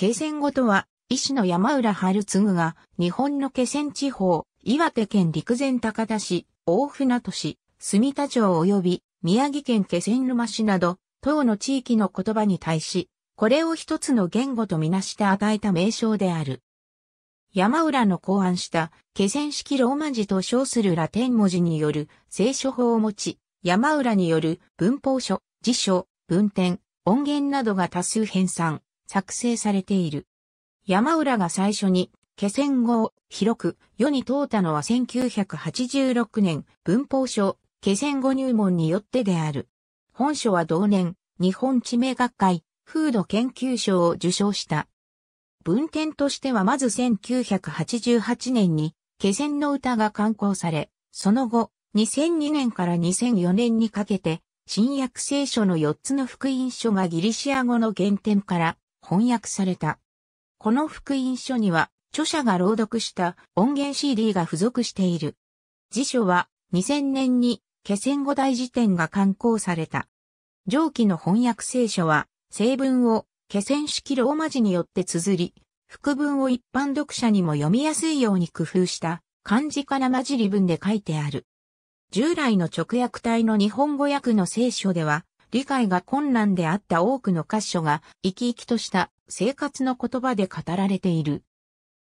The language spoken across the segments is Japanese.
気仙語とは、医師の山浦春次が、日本の気仙地方、岩手県陸前高田市、大船渡市、住田町及び、宮城県気仙沼市など、等の地域の言葉に対し、これを一つの言語とみなして与えた名称である。山浦の考案した、気仙式ローマ字と称するラテン文字による聖書法を持ち、山浦による文法書、辞書、文典、音源などが多数編纂。作成されている。山浦が最初に、気仙語を広く世に問うたのは1986年文法書気仙語入門によってである。本書は同年日本地名学会風土研究賞を受賞した。文献としてはまず1988年に気仙の歌が刊行され、その後2002年から2004年にかけて新約聖書の4つの福音書がギリシア語の原点から翻訳された。この福音書には、著者が朗読した音源 CD が付属している。辞書は2000年に気仙語大辞典が刊行された。上記の翻訳聖書は、成文を気仙式ローマ字によって綴り、副文を一般読者にも読みやすいように工夫した漢字から混じり文で書いてある。従来の直訳体の日本語訳の聖書では、理解が困難であった多くの箇所が生き生きとした生活の言葉で語られている。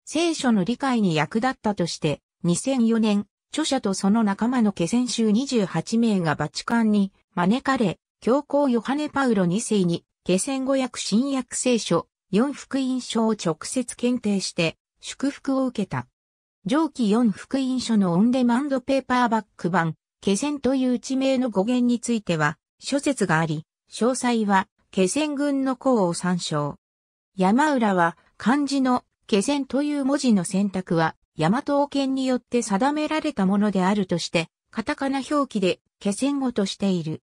聖書の理解に役立ったとして、2004年、著者とその仲間の下船衆28名がバチカンに招かれ、教皇ヨハネ・パウロ2世に、下船語訳新約聖書、4福音書を直接検定して、祝福を受けた。上記4福音書のオンデマンドペーパーバック版、下船という地名の語源については、諸説があり、詳細は気仙軍の項を参照。山浦は漢字の気仙という文字の選択は山東県によって定められたものであるとして、カタカナ表記で気仙語としている。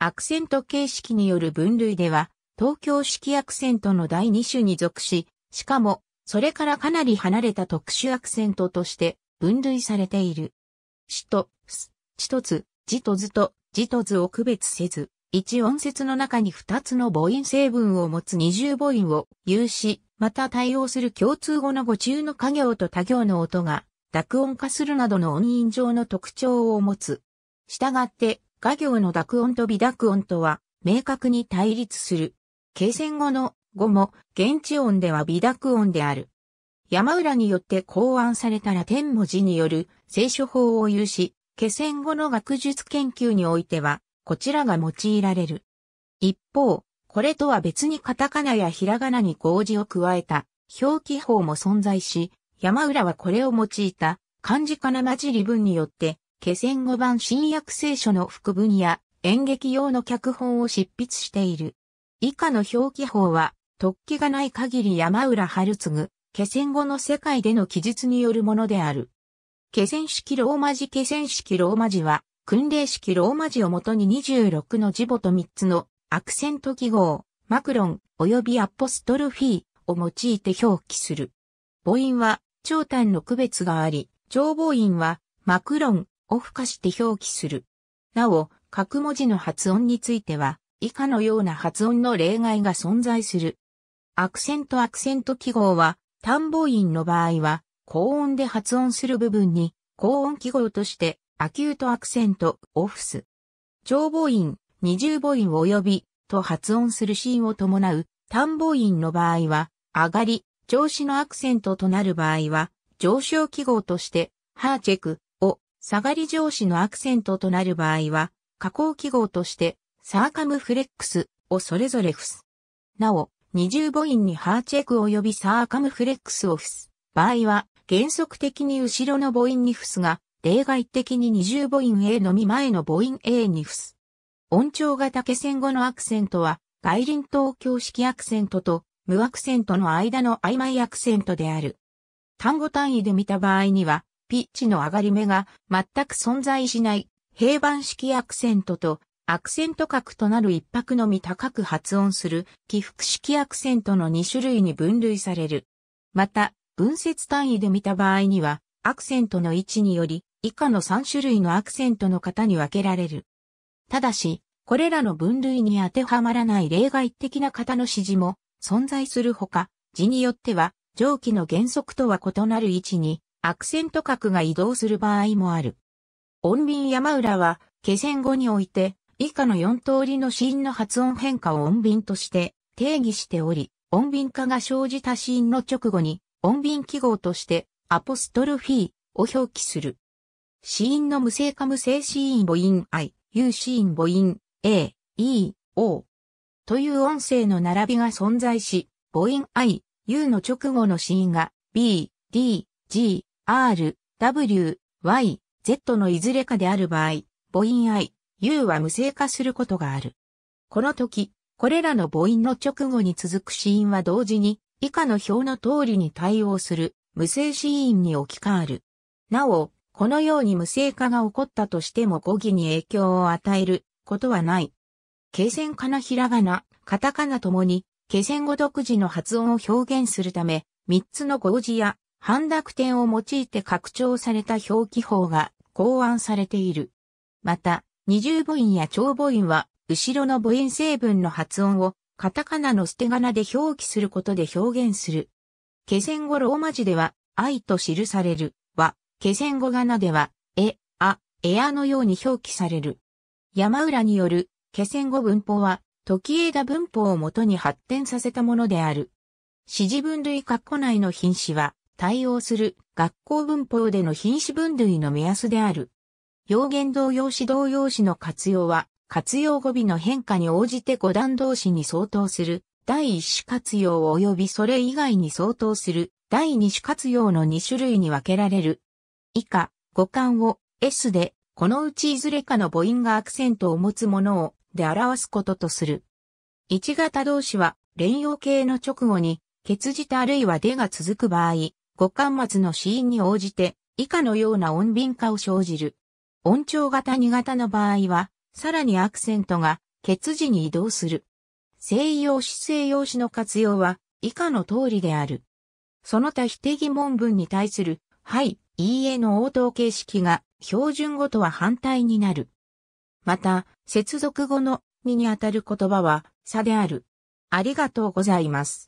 アクセント形式による分類では、東京式アクセントの第二種に属し、しかも、それからかなり離れた特殊アクセントとして分類されている。しと、す、ちとつ、じとずと、字と図を区別せず、一音節の中に二つの母音成分を持つ二重母音を有し、また対応する共通語の語中の家業と他行の音が、濁音化するなどの音韻上の特徴を持つ。したがって、家行の濁音と微濁音とは、明確に対立する。形戦語の語も、現地音では微濁音である。山浦によって考案されたら天文字による聖書法を有し、気仙語の学術研究においては、こちらが用いられる。一方、これとは別にカタカナやひらがなに麹字を加えた表記法も存在し、山浦はこれを用いた漢字かな混じり文によって、気仙語版新約聖書の副文や演劇用の脚本を執筆している。以下の表記法は、突起がない限り山浦春次、気仙語の世界での記述によるものである。気仙式ローマ字気仙式ローマ字は、訓令式ローマ字をもとに26の字母と3つのアクセント記号、マクロン及びアポストルフィーを用いて表記する。母音は長短の区別があり、長母音はマクロンを付加して表記する。なお、各文字の発音については、以下のような発音の例外が存在する。アクセントアクセント記号は、単母音の場合は、高音で発音する部分に、高音記号として、アキュートアクセント、オフス。長母音、二重母音及び、と発音するシーンを伴う、単母音の場合は、上がり、調子のアクセントとなる場合は、上昇記号として、ハーチェク、を、下がり上司のアクセントとなる場合は、下降記号として、サーカムフレックス、をそれぞれフス。なお、二重母音にハーチェク及びサーカムフレックスをフス。場合は、原則的に後ろの母音にフすが、例外的に二重母音 A のみ前の母音 A にフす。音調が竹線後のアクセントは、外輪東京式アクセントと無アクセントの間の曖昧アクセントである。単語単位で見た場合には、ピッチの上がり目が全く存在しない平板式アクセントとアクセント角となる一拍のみ高く発音する起伏式アクセントの2種類に分類される。また、分節単位で見た場合には、アクセントの位置により、以下の3種類のアクセントの型に分けられる。ただし、これらの分類に当てはまらない例外的な型の指示も存在するほか、字によっては上記の原則とは異なる位置にアクセント角が移動する場合もある。音便山浦は、気線語において、以下の4通りの子音の発音変化を音便として定義しており、音便化が生じた子音の直後に音便記号として、アポストルフィーを表記する。子音の無声化無声子音母音 i、有子音母音 a、e、o という音声の並びが存在し、母音 i、u の直後の子音が b、d、g、r、w、y、z のいずれかである場合、母音 i、u は無声化することがある。この時、これらの母音の直後に続く子音は同時に以下の表の通りに対応する無性子因に置き換わる。なお、このように無性化が起こったとしても語義に影響を与えることはない。気仙かなひらがな、カタカナともに、気仙語独自の発音を表現するため、3つの語字や半濁点を用いて拡張された表記法が考案されている。また、二重母音や長母音は、後ろの母音成分の発音をカタカナの捨て仮名で表記することで表現する。気仙語ローマ字では、愛と記される、は、気仙語仮名では、え、あ、エアのように表記される。山浦による、気仙語文法は、時枝文法をもとに発展させたものである。指示分類括弧内の品詞は、対応する学校文法での品詞分類の目安である。用言動用詞動用詞の活用は、活用語尾の変化に応じて五段同士に相当する第一種活用及びそれ以外に相当する第二種活用の2種類に分けられる。以下、五感を S で、このうちいずれかの母音がアクセントを持つものをで表すこととする。一型同士は連用形の直後に、欠舌あるいはでが続く場合、五感末の子音に応じて以下のような音便化を生じる。音調型二型の場合は、さらにアクセントが血字に移動する。西洋史西洋紙の活用は以下の通りである。その他否定疑問文に対する、はい、いいえの応答形式が標準語とは反対になる。また、接続語のににあたる言葉は、差である。ありがとうございます。